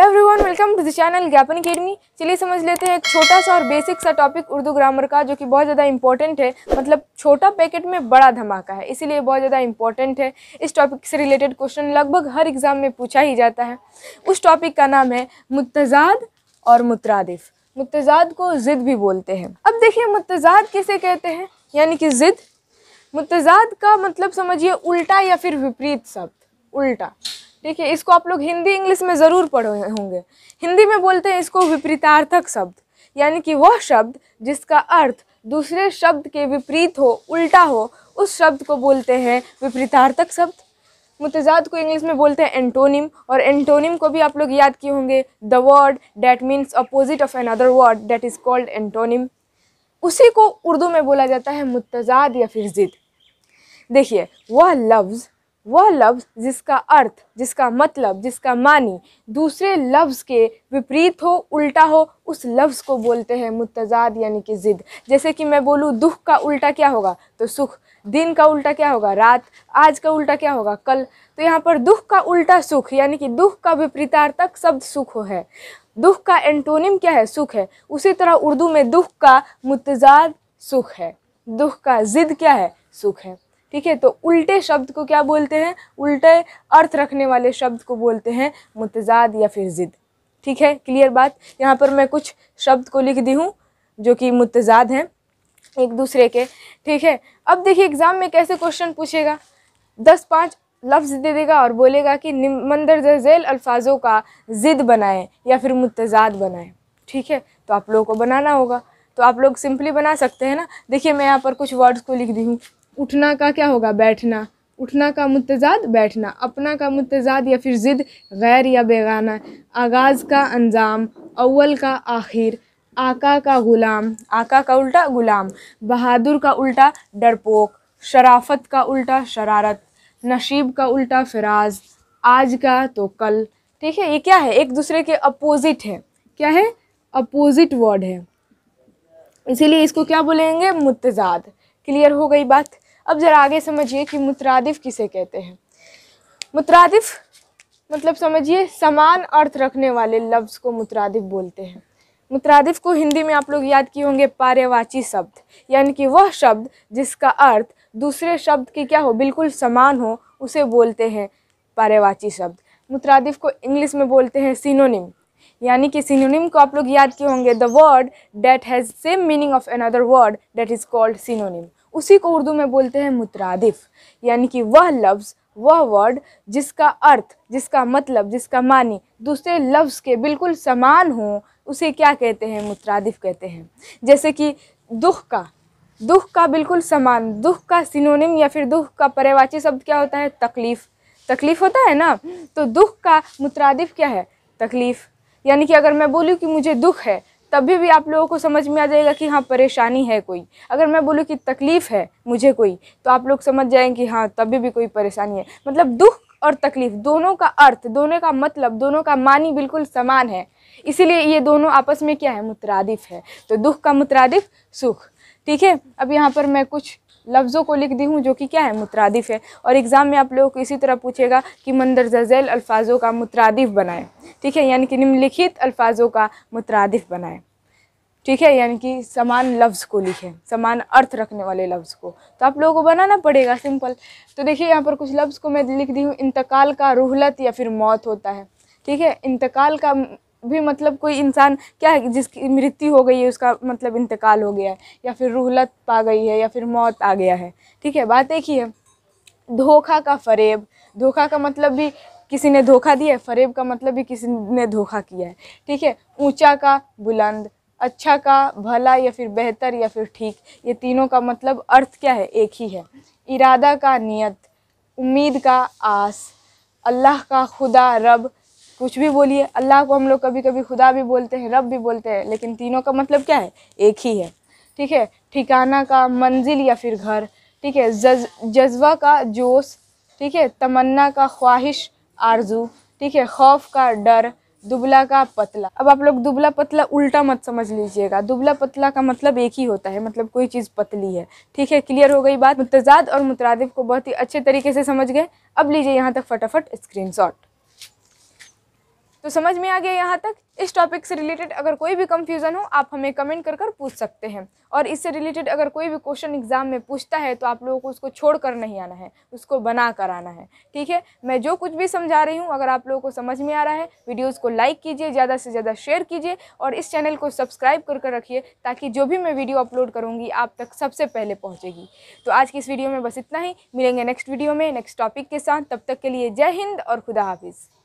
hello everyone welcome to the channel Gyapan academy चलिए समझ लेते हैं एक छोटा सा और बेसिक सा टॉपिक उर्दू ग्रामर का जो कि बहुत ज़्यादा इंपॉर्टेंट है मतलब छोटा पैकेट में बड़ा धमाका है इसीलिए बहुत ज़्यादा इंपॉर्टेंट है इस टॉपिक से रिलेटेड क्वेश्चन लगभग हर एग्ज़ाम में पूछा ही जाता है उस टॉपिक का नाम है मुतजाद और मुतरदिफ मुतजाद को ज़िद भी बोलते हैं अब देखिए मुतजाद किसे कहते हैं यानी कि ज़िद मुतजाद का मतलब समझिए उल्टा या फिर विपरीत शब्द उल्टा ठीक है इसको आप लोग हिंदी इंग्लिश में ज़रूर पढ़े होंगे हिंदी में बोलते हैं इसको विपरीतार्थक शब्द यानी कि वह शब्द जिसका अर्थ दूसरे शब्द के विपरीत हो उल्टा हो उस शब्द को बोलते हैं विपरीतार्थक शब्द मुतजाद को इंग्लिश में बोलते हैं एंटोनिम और एंटोनिम को भी आप लोग याद किए होंगे the word that means opposite of another word that is called antonym उसी को उर्दू में बोला जाता है मुतजाद या फिर ज़िद देखिए वह लफ्ज़ वह लफ्ज़ जिसका अर्थ जिसका मतलब जिसका मानी दूसरे लफ्ज़ के विपरीत हो उल्टा हो उस लफ्ज़ को बोलते हैं मुतजाद यानी कि ज़िद जैसे कि मैं बोलूँ दुख का उल्टा क्या होगा तो सुख दिन का उल्टा क्या होगा रात आज का उल्टा क्या होगा कल तो यहाँ पर दुख का उल्टा सुख यानी कि दुख का विपरीतार्थक शब्द सुख हो है दुख का एंटोनिम क्या है सुख है उसी तरह उर्दू में दुख का मुतजाद सुख है दुख का ज़िद क्या है सुख है ठीक है तो उल्टे शब्द को क्या बोलते हैं उल्टे अर्थ रखने वाले शब्द को बोलते हैं मुतजाद या फिर ज़िद ठीक है क्लियर बात यहाँ पर मैं कुछ शब्द को लिख दी हूँ जो कि मुतजाद हैं एक दूसरे के ठीक है अब देखिए एग्ज़ाम में कैसे क्वेश्चन पूछेगा दस पाँच लफ्ज़ दे देगा और बोलेगा कि मंदर झेल अल्फाजों का ज़िद बनाएँ या फिर मुतजाद बनाएँ ठीक है तो आप लोगों को बनाना होगा तो आप लोग सिंपली बना सकते हैं ना देखिए मैं यहाँ पर कुछ वर्ड्स को लिख दी हूँ उठना का क्या होगा बैठना उठना का मुतजाद बैठना अपना का मुतजाद या फिर ज़िद गैर या बेगाना आगाज़ का अंजाम अव्वल का आखिर आका का ग़ुलाम आका का उल्टा ग़ुलाम बहादुर का उल्टा डरपोक शराफत का उल्टा शरारत नशीब का उल्टा फराज आज का तो कल ठीक है ये क्या है एक दूसरे के अपोज़िट है क्या है अपोज़िट वर्ड है इसीलिए इसको क्या बोलेंगे मुतजाद क्लियर हो गई बात अब ज़रा आगे समझिए कि मुतरादिफ किसे कहते हैं मुतरदिफ मतलब समझिए समान अर्थ रखने वाले लफ्ज़ को मुतरदफ़ बोलते हैं मुतरादिफ को हिंदी में आप लोग याद किए होंगे पार्यवाची शब्द यानी कि वह शब्द जिसका अर्थ दूसरे शब्द की क्या हो बिल्कुल समान हो उसे बोलते हैं पार्यवाची शब्द मुतरादिफ को इंग्लिश में बोलते हैं सिनोनिम यानी कि सिनोनिम को आप लोग याद किए होंगे the word that has same meaning of another word that is called synonym उसी को उर्दू में बोलते हैं मुतरादिफ यानी कि वह लफ्ज़ वह वर्ड जिसका अर्थ जिसका मतलब जिसका मानी दूसरे लफ्ज़ के बिल्कुल समान हो उसे क्या कहते हैं मुतरादिफ कहते हैं जैसे कि दुख का दुख का बिल्कुल समान दुख का सिनोनिम या फिर दुख का परेवाची शब्द क्या होता है तकलीफ़ तकलीफ़ होता है ना तो दुख का मुतरादिफ क्या है तकलीफ़ यानी कि अगर मैं बोलूँ कि मुझे दुख है तभी भी आप लोगों को समझ में आ जाएगा कि हाँ परेशानी है कोई अगर मैं बोलूँ कि तकलीफ़ है मुझे कोई तो आप लोग समझ जाएँ कि हाँ तभी भी कोई परेशानी है मतलब दुख और तकलीफ़ दोनों का अर्थ दोनों का मतलब दोनों का मानी बिल्कुल समान है इसीलिए ये दोनों आपस में क्या है मुतरदिफ है तो दुख का मुतरदिफ सुख ठीक है अब यहाँ पर मैं कुछ लफ्ज़ों को लिख दी हूँ जो कि क्या है मुतरदिफ है और एग्ज़ाम में आप लोगों को इसी तरह पूछेगा कि मंदरजा झैल अल्फाजों का मुतरदिफ बनाएं ठीक है यानी कि निम्नलिखित अल्फाजों का मुतरदिफ बनाएं ठीक है यानी कि समान लफ्ज़ को लिखें समान अर्थ रखने वाले लफ्ज़ को तो आप लोगों को बनाना पड़ेगा सिंपल तो देखिए यहाँ पर कुछ लफ्ज़ को मैं लिख दी हूँ इंतकाल का रूहलत या फिर मौत होता है ठीक है इंतकाल का भी मतलब कोई इंसान क्या है जिसकी मृत्यु हो गई है उसका मतलब इंतकाल हो गया है या फिर रूहलत पा गई है या फिर मौत आ गया है ठीक है बात एक ही है धोखा का फरेब धोखा का मतलब भी किसी ने धोखा दिया है फरेब का मतलब भी किसी ने धोखा किया है ठीक है ऊंचा का बुलंद अच्छा का भला या फिर बेहतर या फिर ठीक ये तीनों का मतलब अर्थ क्या है एक ही है इरादा का नियत उम्मीद का आस अल्लाह का खुदा रब कुछ भी बोलिए अल्लाह को हम लोग कभी कभी खुदा भी बोलते हैं रब भी बोलते हैं लेकिन तीनों का मतलब क्या है एक ही है ठीक है ठिकाना का मंजिल या फिर घर ठीक है जज्बा का जोश ठीक है तमन्ना का ख्वाहिश आरजू ठीक है खौफ का डर दुबला का पतला अब आप लोग दुबला पतला उल्टा मत समझ लीजिएगा दुबला पतला का मतलब एक ही होता है मतलब कोई चीज़ पतली है ठीक है क्लियर हो गई बात मुतजाद और मुतरदिफ को बहुत ही अच्छे तरीके से समझ गए अब लीजिए यहाँ तक फटाफट स्क्रीनशॉट तो समझ में आ गया यहाँ तक इस टॉपिक से रिलेटेड अगर कोई भी कंफ्यूजन हो आप हमें कमेंट कर कर पूछ सकते हैं और इससे रिलेटेड अगर कोई भी क्वेश्चन एग्जाम में पूछता है तो आप लोगों को उसको छोड़ कर नहीं आना है उसको बना कर आना है ठीक है मैं जो कुछ भी समझा रही हूँ अगर आप लोगों को समझ में आ रहा है वीडियोज़ को लाइक कीजिए ज़्यादा से ज़्यादा शेयर कीजिए और इस चैनल को सब्सक्राइब कर कर रखिए ताकि जो भी मैं वीडियो अपलोड करूँगी आप तक सबसे पहले पहुँचेगी तो आज की इस वीडियो में बस इतना ही मिलेंगे नेक्स्ट वीडियो में नेक्स्ट टॉपिक के साथ तब तक के लिए जय हिंद और खुदा हाफिज़